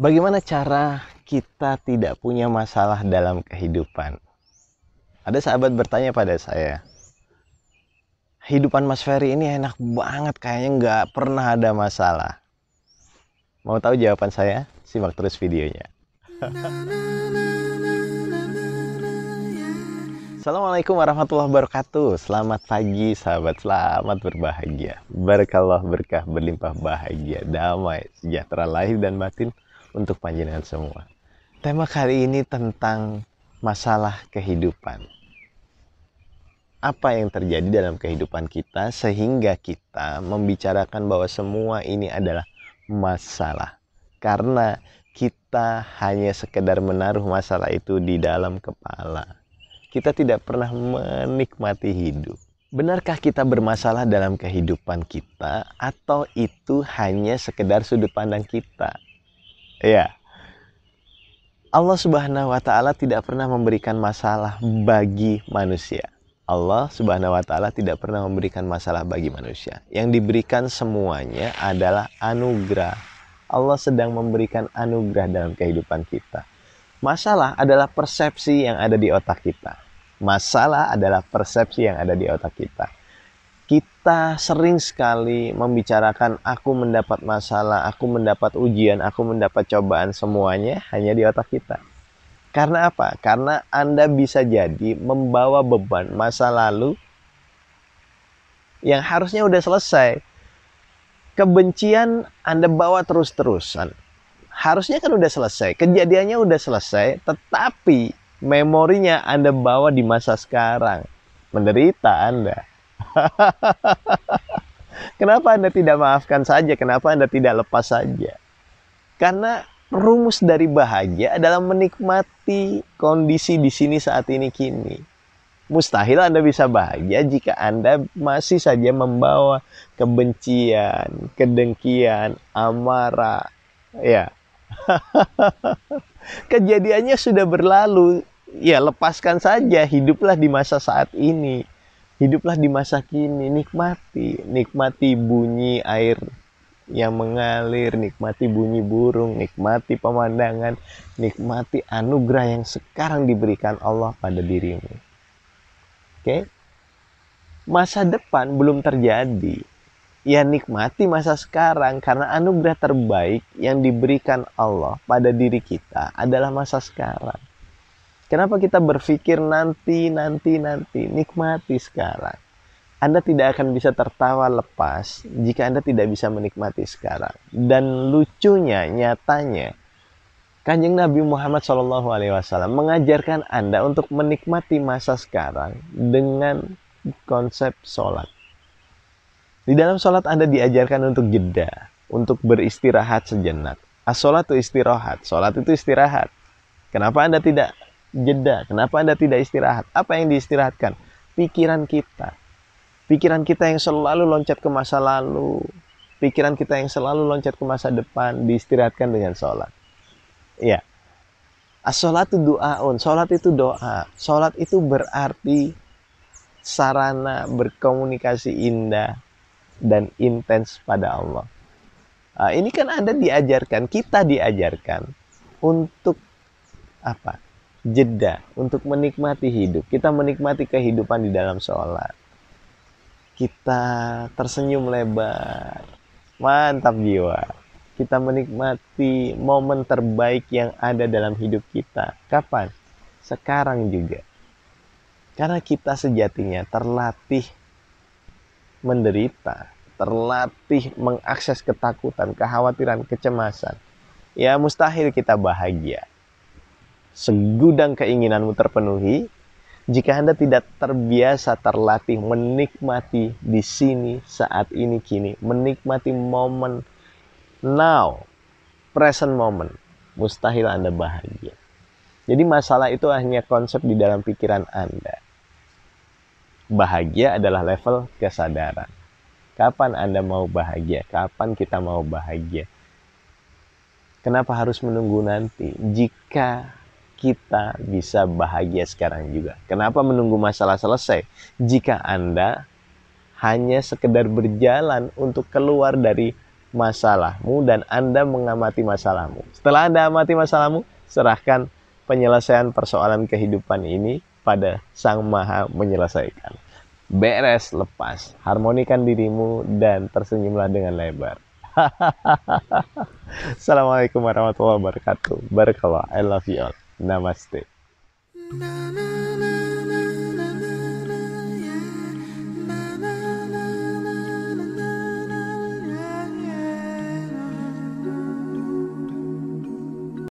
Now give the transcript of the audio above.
bagaimana cara kita tidak punya masalah dalam kehidupan? Ada sahabat bertanya pada saya, hidupan Mas Ferry ini enak banget, kayaknya nggak pernah ada masalah. Mau tahu jawaban saya? Simak terus videonya. Assalamualaikum warahmatullahi wabarakatuh Selamat pagi sahabat Selamat berbahagia Barakallah berkah berlimpah bahagia Damai sejahtera lahir dan batin untuk panjenengan semua. Tema kali ini tentang masalah kehidupan. Apa yang terjadi dalam kehidupan kita sehingga kita membicarakan bahwa semua ini adalah masalah. Karena kita hanya sekedar menaruh masalah itu di dalam kepala. Kita tidak pernah menikmati hidup. Benarkah kita bermasalah dalam kehidupan kita atau itu hanya sekedar sudut pandang kita? Ya, Allah Subhanahu wa taala tidak pernah memberikan masalah bagi manusia. Allah Subhanahu wa taala tidak pernah memberikan masalah bagi manusia. Yang diberikan semuanya adalah anugerah. Allah sedang memberikan anugerah dalam kehidupan kita. Masalah adalah persepsi yang ada di otak kita. Masalah adalah persepsi yang ada di otak kita kita sering sekali membicarakan aku mendapat masalah, aku mendapat ujian, aku mendapat cobaan semuanya hanya di otak kita. Karena apa? Karena Anda bisa jadi membawa beban masa lalu yang harusnya udah selesai. Kebencian Anda bawa terus-terusan. Harusnya kan udah selesai, kejadiannya udah selesai, tetapi memorinya Anda bawa di masa sekarang. Menderita Anda. Kenapa Anda tidak maafkan saja? Kenapa Anda tidak lepas saja? Karena rumus dari bahagia adalah menikmati kondisi di sini saat ini kini. Mustahil Anda bisa bahagia jika Anda masih saja membawa kebencian, kedengkian, amarah. Ya. Kejadiannya sudah berlalu. Ya, lepaskan saja, hiduplah di masa saat ini hiduplah di masa kini nikmati nikmati bunyi air yang mengalir nikmati bunyi burung nikmati pemandangan nikmati anugerah yang sekarang diberikan Allah pada dirimu oke masa depan belum terjadi ya nikmati masa sekarang karena anugerah terbaik yang diberikan Allah pada diri kita adalah masa sekarang Kenapa kita berpikir nanti, nanti, nanti? Nikmati sekarang. Anda tidak akan bisa tertawa lepas jika Anda tidak bisa menikmati sekarang. Dan lucunya, nyatanya, Kanjeng Nabi Muhammad SAW mengajarkan Anda untuk menikmati masa sekarang dengan konsep sholat. Di dalam sholat Anda diajarkan untuk jeda, untuk beristirahat sejenak. as itu istirahat, sholat itu istirahat. Kenapa Anda tidak jeda. Kenapa Anda tidak istirahat? Apa yang diistirahatkan? Pikiran kita. Pikiran kita yang selalu loncat ke masa lalu. Pikiran kita yang selalu loncat ke masa depan diistirahatkan dengan sholat. Ya. as itu doaun. Sholat itu doa. Sholat itu berarti sarana berkomunikasi indah dan intens pada Allah. Nah, ini kan Anda diajarkan, kita diajarkan untuk apa? jeda untuk menikmati hidup. Kita menikmati kehidupan di dalam sholat. Kita tersenyum lebar. Mantap jiwa. Kita menikmati momen terbaik yang ada dalam hidup kita. Kapan? Sekarang juga. Karena kita sejatinya terlatih menderita, terlatih mengakses ketakutan, kekhawatiran, kecemasan. Ya mustahil kita bahagia segudang keinginanmu terpenuhi jika Anda tidak terbiasa terlatih menikmati di sini saat ini kini, menikmati momen now, present moment, mustahil Anda bahagia. Jadi masalah itu hanya konsep di dalam pikiran Anda. Bahagia adalah level kesadaran. Kapan Anda mau bahagia? Kapan kita mau bahagia? Kenapa harus menunggu nanti? Jika kita bisa bahagia sekarang juga. Kenapa menunggu masalah selesai? Jika Anda hanya sekedar berjalan untuk keluar dari masalahmu dan Anda mengamati masalahmu. Setelah Anda amati masalahmu, serahkan penyelesaian persoalan kehidupan ini pada Sang Maha menyelesaikan. Beres, lepas, harmonikan dirimu dan tersenyumlah dengan lebar. Assalamualaikum warahmatullahi wabarakatuh. Barakallah. I love you all. ナマステ。